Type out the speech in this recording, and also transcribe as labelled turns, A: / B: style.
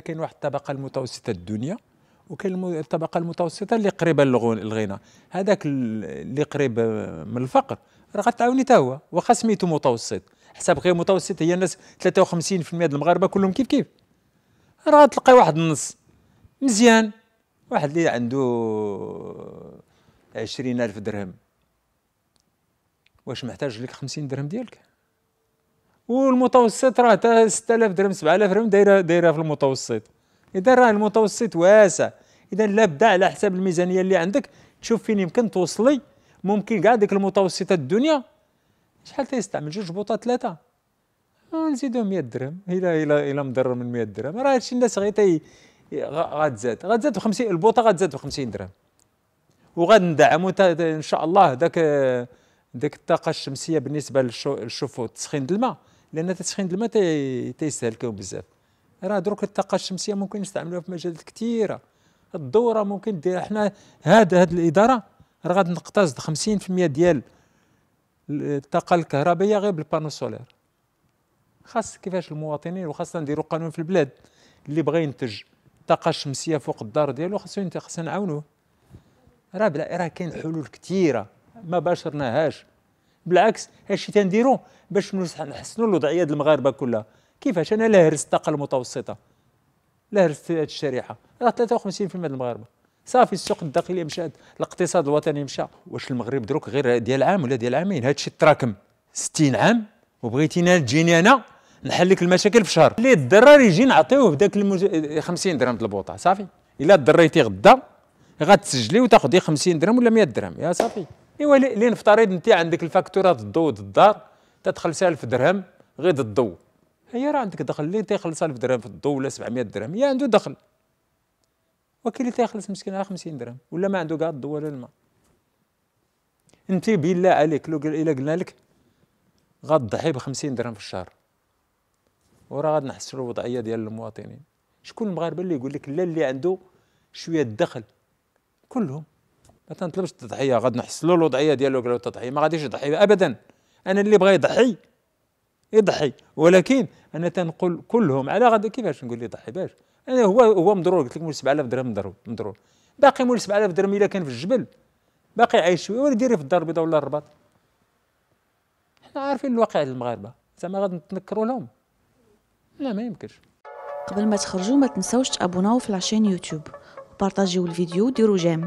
A: كاين واحد الطبقه المتوسطه الدنيا وكاين الطبقه المتوسطه اللي قريبه للغنى هذاك اللي قريب آه، من الفقر راه غتعاوني حتى هو واخا سميتو متوسط حساب غير متوسط هي الناس 53% المغاربه كلهم كيف كيف راه تلقى واحد النص مزيان واحد اللي عنده 20000 درهم واش محتاج لك 50 درهم ديالك والمتوسط راه حتى 6000 درهم 7000 درهم دايره دايره في المتوسط اذا راه المتوسط واسع اذا لا بدا على حساب الميزانيه اللي عندك تشوف فين يمكن توصلي ممكن كاع ديك المتوسطه الدنيا شحال تيستعمل جوج بوطه ثلاثه آه، نزيدو 100 درهم الى الى الى مضر من 100 درهم راه هادشي الناس غير تي غتزاد غتزاد ب 50 البوطه غتزاد ب 50 درهم وغندعموا ان شاء الله ذاك ديك الطاقه الشمسيه بالنسبه للشفوط تسخين الماء لان تسخين الماء تيستهلكو بزاف راه دروك الطاقه الشمسيه ممكن نستعملوها في مجالات كثيره الدوره ممكن دير حنا هاد هاد الاداره راه غادي نقتصد 50% ديال الطاقه الكهربائيه غير بالبانو سولير خاص كيفاش المواطنين وخاصه نديروا قانون في البلاد اللي بغى ينتج الطاقه الشمسيه فوق الدار ديالو خاصو خاصنا نعاونوه راه بلا راه كاين حلول كثيره ما باشرناهاش بالعكس هادشي تنديرو باش نحسنوا الوضعيه د المغاربه كلها كيفاش انا لا هرست الطاقه المتوسطه لا هرست هاد الشريحه راه 53% د المغاربه صافي السوق الداخلي مشات الاقتصاد الوطني مشى واش المغرب دروك غير ديال عام ولا ديال عامين هادشي تراكم 60 عام وبغيتينا تجيني انا نحل لك المشاكل في شهر اللي الدرار يجي نعطيوه بداك المج... 50 درهم البوطه صافي الا دريتي غدا غتسجلي وتاخذي 50 درهم ولا 100 درهم يا صافي ايوا لين نفترض انت عندك الفاكتوره الضوء الدار تدخل سالف درهم غير الضو هي راه عندك دخل اللي تيخلص 1000 درهم في الضو ولا 700 درهم هي عنده دخل وكي اللي تيخلص مسكين 50 درهم ولا ما عنده كاع الضو ولا الماء انت بالله عليك لو الا قلنا لك غتضحي ب 50 درهم في الشهر وراه غادي نحسنوا الوضعيه ديال المواطنين شكون المغاربه اللي يقول لك لا اللي عنده شويه الدخل كلهم ما تنطلبش التضحيه غاد نحصلوا له الوضعيه ديالو قالوا التضحيه ما غاديش يضحي ابدا انا اللي بغى يضحي يضحي ولكن انا تنقول كلهم على غادي كيفاش نقول لي يضحي باش انا هو هو مضرور قلت لك مول 7000 درهم مضرور مضرور باقي مول 7000 درهم الا كان في الجبل باقي عايش شويه ولا ديري في الدار البيضاء ولا الرباط حنا عارفين الواقع المغاربه زعما غادي نتنكروا لهم لا ما يمكنش قبل ما تخرجوا ما تنساوش تابوناو في لاشين يوتيوب وبارطاجيو الفيديو وديروا جيم